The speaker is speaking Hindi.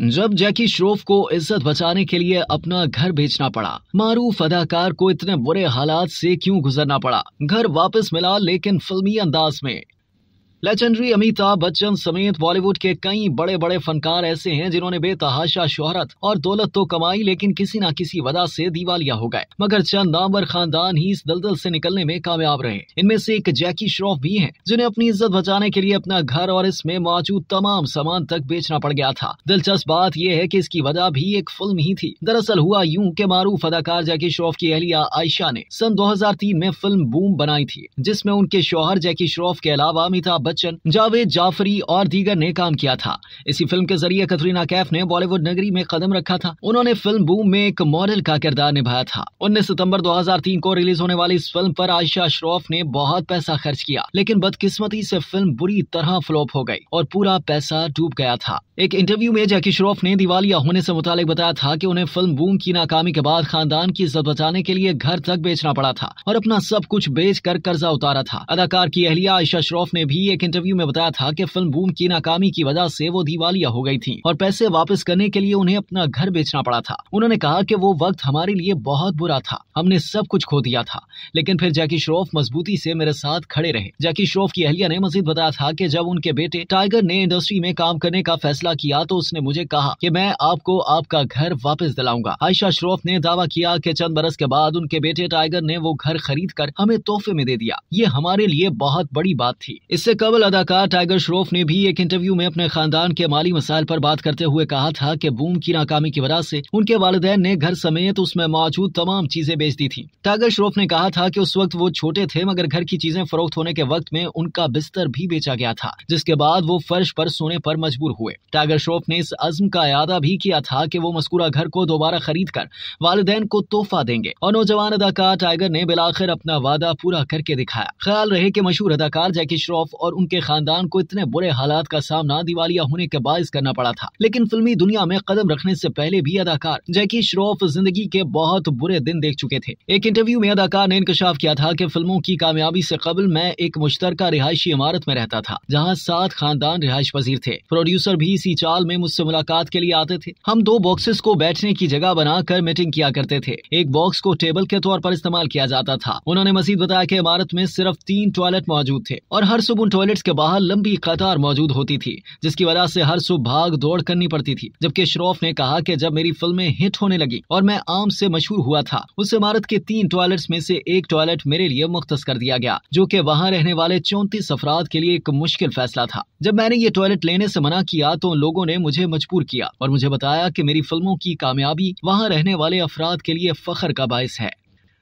जब जैकी श्रोफ को इज्जत बचाने के लिए अपना घर बेचना पड़ा मारूफ अदाकार को इतने बुरे हालात से क्यों गुजरना पड़ा घर वापस मिला लेकिन फिल्मी अंदाज में लेजेंडरी अमिताभ बच्चन समेत बॉलीवुड के कई बड़े बड़े फनकार ऐसे हैं जिन्होंने बेतहाशा शोहरत और दौलत तो कमाई लेकिन किसी न किसी वजह से दिवालिया हो गए मगर चंद नामवर खानदान ही इस दलदल से निकलने में कामयाब रहे इनमें से एक जैकी श्रॉफ भी हैं जिन्हें अपनी इज्जत बचाने के लिए अपना घर और इसमें मौजूद तमाम सामान तक बेचना पड़ गया था दिलचस्प बात यह है की इसकी वजह भी एक फिल्म ही थी दरअसल हुआ यूँ के मारूफ अदाकार जैकी श्रॉफ की अहलिया आयशा ने सन दो में फिल्म बूम बनाई थी जिसमे उनके शोहर जैकी श्रॉफ के अलावा अमिताभ बच्चन जावेद जाफरी और दीगर ने काम किया था इसी फिल्म के जरिए कतरीना कैफ ने बॉलीवुड नगरी में कदम रखा था उन्होंने फिल्म बूम में एक मॉडल का किरदार निभाया था उन्नीस सितम्बर दो को रिलीज होने वाली इस फिल्म आरोप आयशा श्रॉफ ने बहुत पैसा खर्च किया लेकिन बदकिस्मती ऐसी फिल्म बुरी तरह फ्लॉप हो गयी और पूरा पैसा डूब गया था एक इंटरव्यू में जैकी श्रॉफ ने दिवालिया होने से मुतालिक बताया था कि उन्हें फिल्म बूम की नाकामी के बाद खानदान की इज्जत बचाने के लिए घर तक बेचना पड़ा था और अपना सब कुछ बेच कर कर्जा उतारा था अदाकार की अहलिया आयशा श्रॉफ ने भी एक एक इंटरव्यू में बताया था कि फिल्म बूम की नाकामी की वजह से वो दिवालिया हो गई थी और पैसे वापस करने के लिए उन्हें अपना घर बेचना पड़ा था उन्होंने कहा कि वो वक्त हमारे लिए बहुत बुरा था हमने सब कुछ खो दिया था लेकिन फिर जैकी श्रॉफ मजबूती से मेरे साथ खड़े रहे जैकी श्रॉफ की अहलिया ने मजीद बताया था कि जब उनके बेटे टाइगर ने इंडस्ट्री में काम करने का फैसला किया तो उसने मुझे कहा कि मैं आपको आपका घर वापस दिलाऊंगा आयशा श्रॉफ ने दावा किया कि चंद बरस के बाद उनके बेटे टाइगर ने वो घर खरीद कर हमें तोहफे में दे दिया ये हमारे लिए बहुत बड़ी बात थी इससे कब डबल अदाकार टाइगर श्रॉफ ने भी एक इंटरव्यू में अपने खानदान के माली मसाइल पर बात करते हुए कहा था कि बूम की नाकामी की वजह से उनके वालदेन ने घर समेत उसमें मौजूद तमाम चीजें बेच दी थी टाइगर श्रॉफ ने कहा था कि उस वक्त वो छोटे थे मगर घर की चीजें फरोख्त होने के वक्त में उनका बिस्तर भी बेचा गया था जिसके बाद वो फर्श पर सोने पर मजबूर हुए टाइगर श्रॉफ ने इस अजम का अदा भी किया था कि वो मस्कूरा घर को दोबारा खरीद कर वालदेन को तोहफा देंगे और नौजवान अदाकार टाइगर ने बिलाखिर अपना वादा पूरा करके दिखाया ख्याल रहे की मशहूर अदाकार जैकी श्रॉफ और उनके खानदान को इतने बुरे हालात का सामना दिवालिया होने के बायस करना पड़ा था लेकिन फिल्मी दुनिया में कदम रखने से पहले भी अदाकार जैकी श्रॉफ जिंदगी के बहुत बुरे दिन देख चुके थे एक इंटरव्यू में अदाकार ने इंकशाफ किया था की फिल्मों की कामयाबी ऐसी कबल मैं एक मुश्तर रिहायशी इमारत में रहता था जहाँ सात खानदान रिहायश पजीर थे प्रोड्यूसर भी इसी चाल में मुझसे मुलाकात के लिए आते थे हम दो बॉक्सेस को बैठने की जगह बनाकर मीटिंग किया करते थे एक बॉक्स को टेबल के तौर पर इस्तेमाल किया जाता था उन्होंने मजीद बताया की इमारत में सिर्फ तीन टॉयलेट मौजूद थे और हर सुबह टॉयलेट्स के बाहर लंबी कतार मौजूद होती थी जिसकी वजह से हर सुबह भाग दौड़ करनी पड़ती थी जबकि श्रॉफ ने कहा कि जब मेरी फिल्में हिट होने लगी और मैं आम से मशहूर हुआ था उस इमारत के तीन टॉयलेट्स में से एक टॉयलेट मेरे लिए मुख्त कर दिया गया जो की वहाँ रहने वाले चौंतीस अफराद के लिए एक मुश्किल फैसला था जब मैंने ये टॉयलेट लेने से मना किया तो उन लोगों ने मुझे मजबूर किया और मुझे बताया कि मेरी फिल्मों की कामयाबी वहाँ रहने वाले अफराद के लिए फखर का बायस है